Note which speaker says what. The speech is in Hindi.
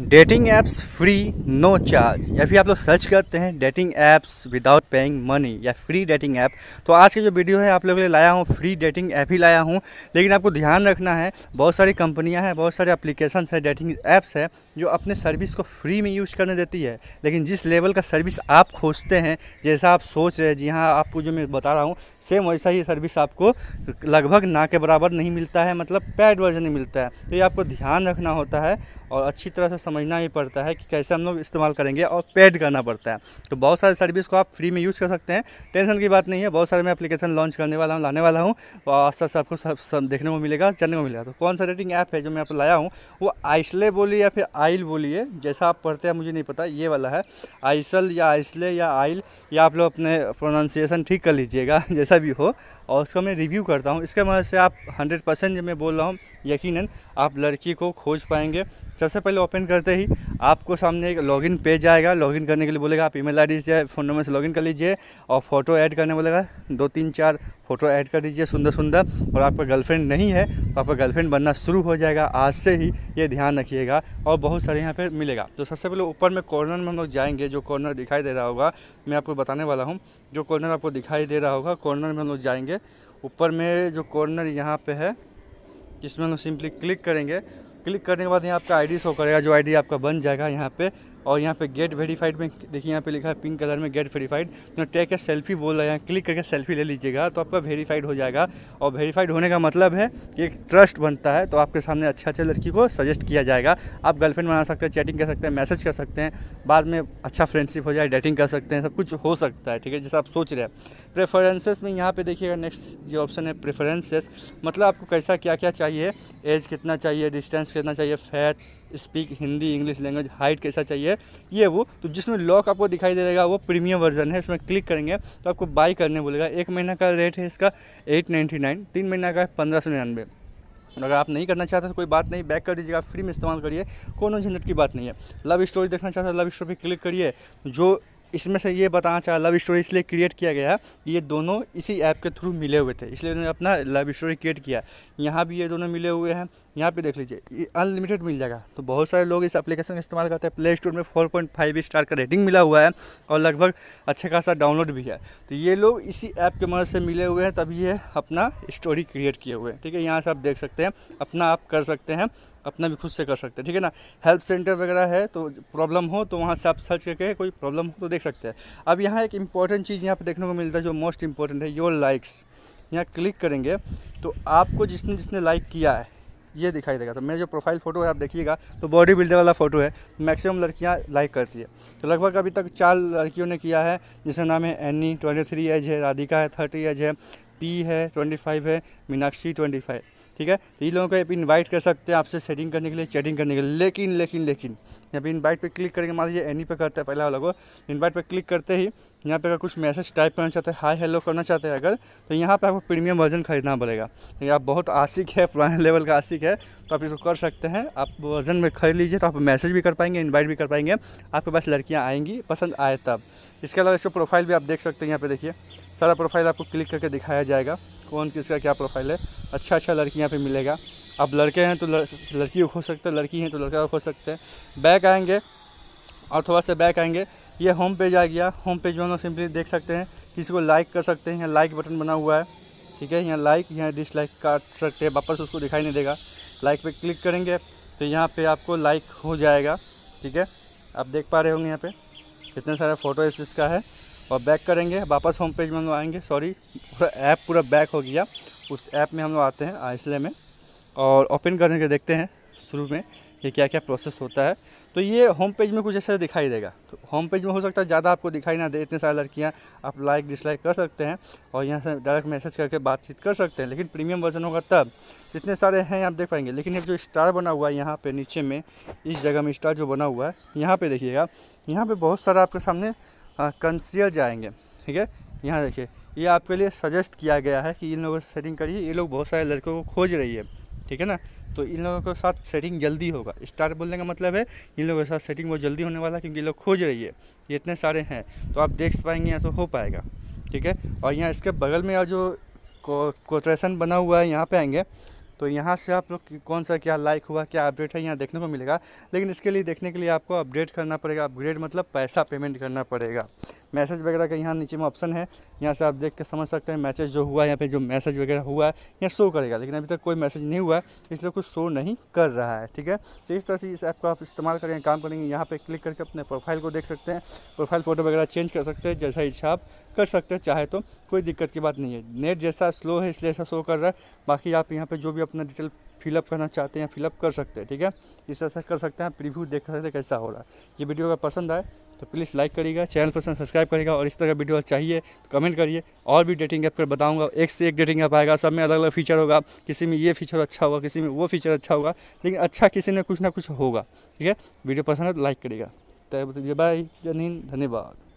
Speaker 1: dating apps free no charge या फिर आप लोग सर्च करते हैं dating apps without paying money या फ्री डेटिंग ऐप तो आज का जो वीडियो है आप लोगों के लिए लाया हूँ फ्री डेटिंग ऐप ही लाया हूँ लेकिन आपको ध्यान रखना है बहुत सारी कंपनियाँ हैं बहुत सारे एप्लीकेशंस हैं डेटिंग ऐप्स है जो अपने सर्विस को फ्री में यूज़ करने देती है लेकिन जिस लेवल का सर्विस आप खोजते हैं जैसा आप सोच रहे हैं जी हाँ आपको जो मैं बता रहा हूँ सेम वैसा ही सर्विस आपको लगभग ना के बराबर नहीं मिलता है मतलब पैड वर्जन मिलता है तो ये आपको ध्यान रखना होता है और अच्छी तरह से समझना ही पड़ता है कि कैसे हम लोग इस्तेमाल करेंगे और पेड करना पड़ता है तो बहुत सारे सर्विस को आप फ्री में यूज़ कर सकते हैं टेंशन की बात नहीं है बहुत सारे मैं एप्लीकेशन लॉन्च करने वाला हूँ लाने वाला हूँ और साथ से आपको सब, सब देखने को मिलेगा जानने को मिलेगा तो कौन सा रेटिंग ऐप है जो मैं आप लाया हूँ वो आइसले बोलिए या फिर आइल बोलिए जैसा आप पढ़ते हैं मुझे नहीं पता ये वाला है आइसल या आइसले या आइल या आप लोग अपने प्रोनाउंसिएशन ठीक कर लीजिएगा जैसा भी हो और उसका मैं रिव्यू करता हूँ इसके मदद से आप हंड्रेड परसेंट मैं बोल रहा हूँ यकीन आप लड़की को खोज पाएंगे सबसे पहले ओपन करते ही आपको सामने एक लॉगिन पेज आएगा लॉगिन करने के लिए बोलेगा आप ईमेल आईडी से फ़ोन नंबर से लॉगिन कर लीजिए और फ़ोटो ऐड करने बोलेगा दो तीन चार फ़ोटो ऐड कर दीजिए सुंदर सुंदर और आपका गर्लफ्रेंड नहीं है तो आपका गर्लफ्रेंड बनना शुरू हो जाएगा आज से ही ये ध्यान रखिएगा और बहुत सारे यहाँ पर मिलेगा तो सबसे पहले ऊपर में कॉर्नर में हम लोग जाएंगे जो कॉर्नर दिखाई दे रहा होगा मैं आपको बताने वाला हूँ जो कॉर्नर आपको दिखाई दे रहा होगा कॉर्नर में हम लोग जाएंगे ऊपर में जो कॉर्नर यहाँ पर है इसमें हम सिंपली क्लिक करेंगे क्लिक करने के बाद यहाँ आपका आईडी शो करेगा जो आईडी आपका बन जाएगा यहाँ पे और यहाँ पे गेट वेरीफाइड में देखिए यहाँ पे लिखा है पिंक कलर में गेट वेरीफाइड तो टेक ए सेल्फी बोल रहे हैं क्लिक करके सेल्फी ले लीजिएगा तो आपका वेरीफाइड हो जाएगा और वेरीफाइड होने का मतलब है कि एक ट्रस्ट बनता है तो आपके सामने अच्छे अच्छे लड़की को सजेस्ट किया जाएगा आप गर्लफ्रेंड बना सकते हैं चैटिंग कर सकते हैं मैसेज कर सकते हैं बाद में अच्छा फ्रेंडशिप हो जाए डेटिंग कर सकते हैं सब कुछ हो सकता है ठीक है जैसा आप सोच रहे हैं प्रेफरेंसेस में यहाँ पर देखिएगा नेक्स्ट जो ऑप्शन है प्रेफरेंसेस मतलब आपको कैसा क्या क्या चाहिए एज कितना चाहिए डिस्टेंस कितना चाहिए fat speak Hindi English language height कैसा चाहिए ये वो तो जिसमें लॉक आपको दिखाई देगा वो प्रीमियम वर्जन है इसमें क्लिक करेंगे तो आपको बाई करने बोलेगा एक महीना का रेट है इसका एट नाइन्टी नाइन तीन महीना का है पंद्रह सौ निन्यानवे अगर आप नहीं करना चाहते तो कोई बात नहीं बैक कर दीजिएगा फ्री में इस्तेमाल करिए कोनो झंझट की बात नहीं है लव स्टोरी देखना चाहते हैं लव स्टोरी पर क्लिक करिए जो इसमें से ये बताना चाह लव स्टोरी इसलिए क्रिएट किया गया ये दोनों इसी ऐप के थ्रू मिले हुए थे इसलिए उन्होंने अपना लव स्टोरी क्रिएट किया यहाँ भी ये दोनों मिले हुए हैं यहाँ पे देख लीजिए अनलिमिटेड मिल जाएगा तो बहुत सारे लोग इस एप्लीकेशन का इस्तेमाल करते हैं प्ले स्टोर में फोर पॉइंट फाइव स्टार का रेटिंग मिला हुआ है और लगभग अच्छा खासा डाउनलोड भी है तो ये लोग इसी ऐप के मदद से मिले हुए हैं तभी ये अपना स्टोरी क्रिएट किए हुए हैं ठीक है यहाँ से आप देख सकते हैं अपना आप कर सकते हैं अपना भी खुद से कर सकते हैं ठीक है ना हेल्प सेंटर वगैरह है तो प्रॉब्लम हो तो वहाँ से आप सर्च करके कोई प्रॉब्लम हो तो देख सकते हैं अब यहाँ एक इंपॉर्टेंट चीज़ यहाँ पर देखने को मिलता है जो मोस्ट इंपॉर्टेंट है योर लाइक्स यहाँ क्लिक करेंगे तो आपको जिसने जिसने लाइक किया है ये दिखाई देगा तो मेरा जो प्रोफाइल फ़ोटो है आप देखिएगा तो बॉडी बिल्डर वाला फ़ोटो है मैक्सिमम लड़कियां लाइक करती है तो लगभग अभी तक चार लड़कियों ने किया है जिसका नाम है एनी ट्वेंटी थ्री एज है राधिका है थर्टी एज है पी है ट्वेंटी फाइव है मीनाक्षी ट्वेंटी फाइव ठीक है तो इन लोगों को आप इनवाइट कर सकते हैं आपसे सेटिंग करने के लिए चैटिंग करने के लिए लेकिन लेकिन लेकिन यहाँ पे इनवाइट पे क्लिक करेंगे मान लीजिए एनी पे करता है पहला वाला को इनवाइट पे क्लिक करते ही यहाँ पे अगर कुछ मैसेज टाइप करना चाहते हैं हाई हेलो करना चाहते हैं अगर तो यहाँ पर आपको प्रीमियम वर्जन खरीदना पड़ेगा तो आप बहुत आशिक है पुराने लेवल का आशिक है तो आप इसको कर सकते हैं आप वर्जन में खरीद लीजिए तो आप मैसेज भी कर पाएंगे इन्वाइट भी कर पाएंगे आपके पास लड़कियाँ आएंगी पसंद आए तब इसके अलावा इसका प्रोफाइल भी आप देख सकते हैं यहाँ पर देखिए सारा प्रोफाइल आपको क्लिक करके दिखाया जाएगा कौन किसका क्या प्रोफाइल है अच्छा अच्छा लड़की यहाँ पर मिलेगा आप लड़के हैं तो लड़की हो सकते हैं लड़की हैं तो लड़का हो सकते हैं बैक आएंगे और थोड़ा सा बैक आएंगे ये होम पेज आ गया होम पेज में हम सिंपली देख सकते हैं किसी को लाइक कर सकते हैं यहाँ लाइक बटन बना हुआ है ठीक है यहाँ लाइक यहाँ डिसलाइक काट सकते हैं वापस उसको दिखाई नहीं देगा लाइक पे क्लिक करेंगे तो यहाँ पे आपको लाइक हो जाएगा ठीक है आप देख पा रहे होंगे यहाँ पे कितने सारे फ़ोटो इस इसका है और बैक करेंगे वापस होम पेज में हम लोग आएंगे सॉरी पूरा ऐप पूरा बैक हो गया उस ऐप में हम लोग आते हैं आइसले में और ओपन करने के देखते हैं शुरू में ये क्या क्या प्रोसेस होता है तो ये होम पेज में कुछ ऐसा दिखाई देगा तो होम पेज में हो सकता है ज़्यादा आपको दिखाई ना दे इतने सारे लड़कियाँ आप लाइक डिसलाइक कर सकते हैं और यहाँ से डायरेक्ट मैसेज करके बातचीत कर सकते हैं लेकिन प्रीमियम वर्जन होगा तब जितने सारे हैं आप देख पाएंगे लेकिन ये जो स्टार बना हुआ है यहाँ पर नीचे में इस जगह में स्टार जो बना हुआ है यहाँ पर देखिएगा यहाँ पर बहुत सारा आपके सामने कंसील हाँ, जाएंगे ठीक है यहाँ देखिए ये आपके लिए सजेस्ट किया गया है कि इन लोगों से सेटिंग करिए ये लोग बहुत सारे लड़कों को खोज रही है ठीक है ना तो इन लोगों के साथ सेटिंग जल्दी होगा स्टार बोलने का मतलब है इन लोगों के साथ सेटिंग बहुत जल्दी होने वाला है क्योंकि ये लोग खोज रही है ये इतने सारे हैं तो आप देख पाएंगे या तो हो पाएगा ठीक है और यहाँ इसके बगल में जो कोट्रेशन बना हुआ है यहाँ पे आएंगे तो यहाँ से आप लोग कौन सा क्या लाइक हुआ क्या अपडेट है यहाँ देखने को मिलेगा लेकिन इसके लिए देखने के लिए आपको अपडेट करना पड़ेगा अपग्रेड मतलब पैसा पेमेंट करना पड़ेगा मैसेज वगैरह का यहाँ नीचे में ऑप्शन है यहाँ से आप देख के समझ सकते हैं मैसेज जो हुआ है यहाँ पे जो मैसेज वगैरह हुआ है यहाँ शो करेगा लेकिन अभी तक कोई मैसेज नहीं हुआ है इसलिए कुछ शो नहीं कर रहा है ठीक है तो इस तरह से इस ऐप को आप इस्तेमाल करेंगे काम करेंगे यहाँ पर क्लिक करके अपने प्रोफाइल को देख सकते हैं प्रोफाइल फ़ोटो वगैरह चेंज कर सकते हैं जैसा इच्छा आप कर सकते हैं चाहे तो कोई दिक्कत की बात नहीं है नेट जैसा स्लो है इसलिए ऐसा शो कर रहा है बाकी आप यहाँ पर जो भी अपना डिटेल फिलअप करना चाहते हैं फिलअप कर सकते हैं ठीक है इस तरह से कर सकते हैं प्रीव्यू देख सकते हैं कैसा हो रहा है ये वीडियो अगर पसंद आए तो प्लीज़ लाइक करिएगा चैनल पसंद सब्सक्राइब करिएगा और इस तरह का वीडियो चाहिए तो कमेंट करिए और भी डेटिंग ऐप पर बताऊंगा एक से एक डेटिंग ऐप आएगा सब में अलग अलग फीचर होगा किसी में ये फीचर अच्छा होगा किसी में वो फीचर अच्छा होगा लेकिन अच्छा किसी में कुछ ना कुछ होगा ठीक है वीडियो पसंद है तो लाइक करिएगा तो बाय जय धन्यवाद